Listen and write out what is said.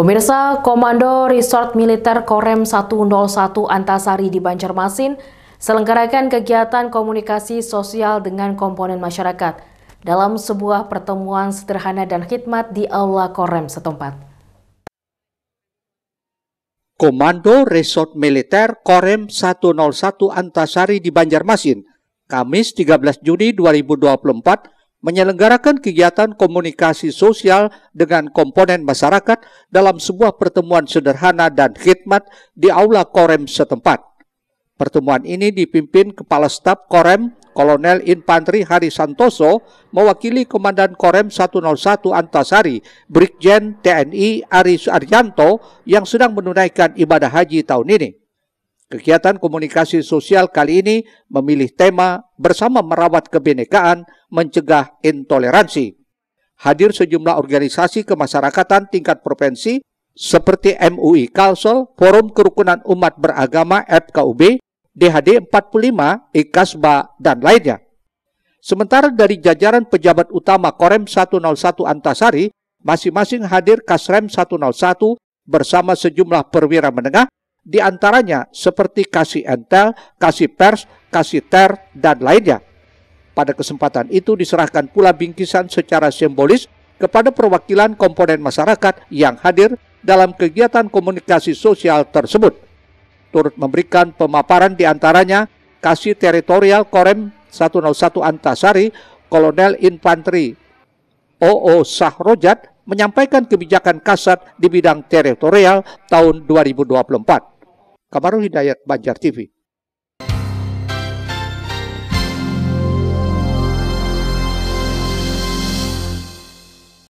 Pemirsa Komando Resort Militer Korem 101 Antasari di Banjarmasin selenggarakan kegiatan komunikasi sosial dengan komponen masyarakat dalam sebuah pertemuan sederhana dan khidmat di Aula Korem setempat. Komando Resort Militer Korem 101 Antasari di Banjarmasin, Kamis 13 Juni 2024 menyelenggarakan kegiatan komunikasi sosial dengan komponen masyarakat dalam sebuah pertemuan sederhana dan khidmat di Aula Korem setempat. Pertemuan ini dipimpin Kepala Staf Korem Kolonel Infantri Hari Santoso mewakili Komandan Korem 101 Antasari, Brigjen TNI Aris Arjanto yang sedang menunaikan ibadah haji tahun ini. Kegiatan komunikasi sosial kali ini memilih tema bersama merawat kebenekaan, mencegah intoleransi. Hadir sejumlah organisasi kemasyarakatan tingkat provinsi seperti MUI Kalsel, Forum Kerukunan Umat Beragama FKUB, DHD 45, IKASBA, dan lainnya. Sementara dari jajaran pejabat utama Korem 101 Antasari, masing-masing hadir Kasrem 101 bersama sejumlah perwira menengah di antaranya seperti kasih entel, kasih pers, kasih ter, dan lainnya. Pada kesempatan itu diserahkan pula bingkisan secara simbolis kepada perwakilan komponen masyarakat yang hadir dalam kegiatan komunikasi sosial tersebut. Turut memberikan pemaparan di antaranya Kasih Teritorial Korem 101 Antasari, Kolonel Infanteri OO Sahrojat menyampaikan kebijakan kasat di bidang teritorial tahun 2024. Kabarul Hidayat Banjar TV.